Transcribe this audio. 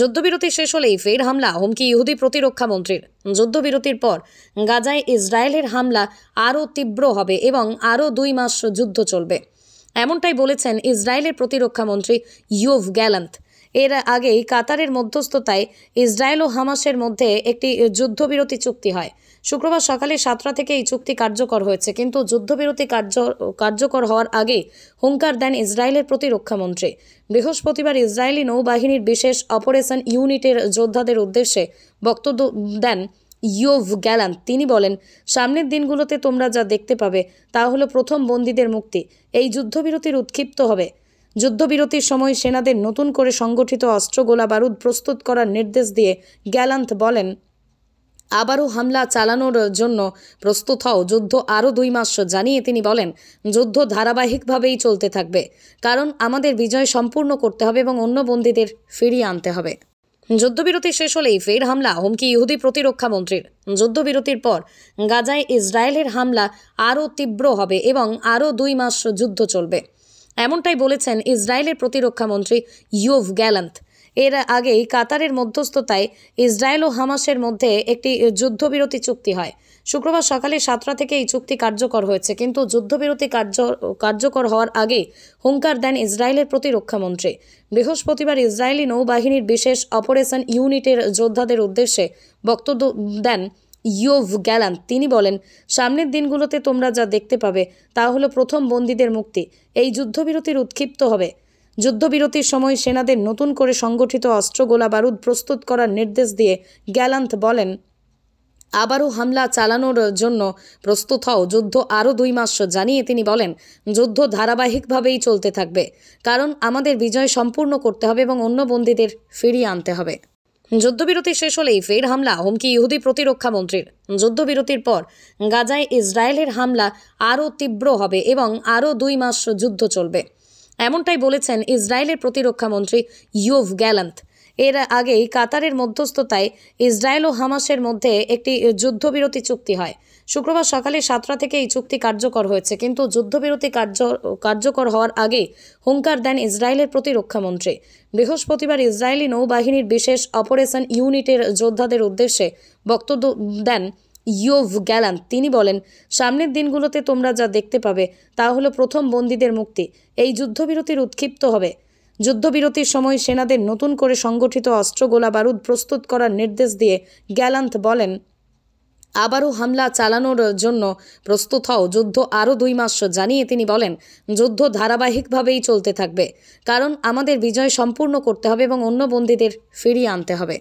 যুদ্ধবিরতি শেষ হলেই ফের হামলা হুমকি ইহুদি প্রতিরক্ষা মন্ত্রীর যুদ্ধবিরতির পর গাজায় ইসরায়েলের হামলা আরও তীব্র হবে এবং আরও দুই মাস যুদ্ধ চলবে এমনটাই বলেছেন ইসরায়েলের প্রতিরক্ষা মন্ত্রী ইয়োভ গ্যালান্ত এর আগেই কাতারের মধ্যস্থতায় ইসরায়েল ও হামাসের মধ্যে একটি যুদ্ধবিরতি চুক্তি হয় শুক্রবার সকালে সাতটা থেকে এই চুক্তি কার্যকর হয়েছে কিন্তু যুদ্ধবিরতি কার্য কার্যকর হওয়ার আগে হুঙ্কার দেন ইসরায়েলের প্রতিরক্ষামন্ত্রী বৃহস্পতিবার ইসরায়েলি নৌবাহিনীর বিশেষ অপারেশন ইউনিটের যোদ্ধাদের উদ্দেশ্যে বক্তব্য দেন ইয়োভ গ্যালান তিনি বলেন সামনের দিনগুলোতে তোমরা যা দেখতে পাবে তা হলো প্রথম বন্দীদের মুক্তি এই যুদ্ধবিরতির উৎক্ষিপ্ত হবে যুদ্ধবিরতির সময় সেনাদের নতুন করে সংগঠিত অস্ত্র গোলা বারুদ প্রস্তুত করার নির্দেশ দিয়ে গ্যালান্থ বলেন আবারও হামলা চালানোর জন্য প্রস্তুত হও যুদ্ধ আরও দুই মাস জানিয়ে তিনি বলেন যুদ্ধ ধারাবাহিকভাবেই চলতে থাকবে কারণ আমাদের বিজয় সম্পূর্ণ করতে হবে এবং অন্য বন্দীদের ফিরিয়ে আনতে হবে যুদ্ধবিরতি শেষ হলেই ফের হামলা হুমকি ইহুদি প্রতিরক্ষা মন্ত্রীর যুদ্ধবিরতির পর গাজায় ইসরায়েলের হামলা আরও তীব্র হবে এবং আরও দুই মাস যুদ্ধ চলবে এমনটাই বলেছেন ইসরায়েলের প্রতিরক্ষামন্ত্রী ইউভ গ্যালান্ত এর আগেই কাতারের মধ্যস্থতায় ইসরায়েল ও হামাসের মধ্যে একটি যুদ্ধবিরতি চুক্তি হয় শুক্রবার সকালে সাতটা থেকে এই চুক্তি কার্যকর হয়েছে কিন্তু যুদ্ধবিরতি কার্য কার্যকর হওয়ার আগে হুঙ্কার দেন ইসরায়েলের প্রতিরক্ষামন্ত্রী বৃহস্পতিবার ইসরায়েলি নৌবাহিনীর বিশেষ অপারেশন ইউনিটের যোদ্ধাদের উদ্দেশ্যে বক্তব্য দেন ইয়োভ গ্যালান তিনি বলেন সামনের দিনগুলোতে তোমরা যা দেখতে পাবে তা হলো প্রথম বন্দীদের মুক্তি এই যুদ্ধবিরতির উৎক্ষিপ্ত হবে যুদ্ধবিরতির সময় সেনাদের নতুন করে সংগঠিত অস্ত্র গোলা বারুদ প্রস্তুত করার নির্দেশ দিয়ে গ্যালান্থ বলেন আবারও হামলা চালানোর জন্য প্রস্তুত হও যুদ্ধ আরও দুই মাস জানিয়ে তিনি বলেন যুদ্ধ ধারাবাহিকভাবেই চলতে থাকবে কারণ আমাদের বিজয় সম্পূর্ণ করতে হবে এবং অন্য বন্দীদের ফিরিয়ে আনতে হবে যুদ্ধবিরতি শেষ হলেই ফের হামলা হুমকি ইহুদি প্রতিরক্ষা মন্ত্রীর যুদ্ধবিরতির পর গাজায় ইসরায়েলের হামলা আরও তীব্র হবে এবং আরও দুই মাস যুদ্ধ চলবে এমনটাই বলেছেন ইসরায়েলের প্রতিরক্ষা মন্ত্রী ইউভ গ্যালান্ত এর আগেই কাতারের মধ্যস্থতায় ইসরায়েল ও হামাসের মধ্যে একটি যুদ্ধবিরতি চুক্তি হয় শুক্রবার সকালে সাতটা থেকে এই চুক্তি কার্যকর হয়েছে কিন্তু যুদ্ধবিরতি কার্য কার্যকর হওয়ার আগে হুঙ্কার দেন ইসরায়েলের প্রতিরক্ষামন্ত্রী বৃহস্পতিবার ইসরায়েলি নৌবাহিনীর বিশেষ অপারেশন ইউনিটের যোদ্ধাদের উদ্দেশ্যে বক্তব্য দেন ইয়োভ গ্যালান তিনি বলেন সামনের দিনগুলোতে তোমরা যা দেখতে পাবে তা হলো প্রথম বন্দীদের মুক্তি এই যুদ্ধবিরতির উৎক্ষিপ্ত হবে যুদ্ধবিরতির সময় সেনাদের নতুন করে সংগঠিত অস্ত্র গোলা বারুদ প্রস্তুত করার নির্দেশ দিয়ে গ্যালান্থ বলেন আবারও হামলা চালানোর জন্য প্রস্তুত হও যুদ্ধ আরও দুই মাস জানিয়ে তিনি বলেন যুদ্ধ ধারাবাহিকভাবেই চলতে থাকবে কারণ আমাদের বিজয় সম্পূর্ণ করতে হবে এবং অন্য বন্দীদের ফিরিয়ে আনতে হবে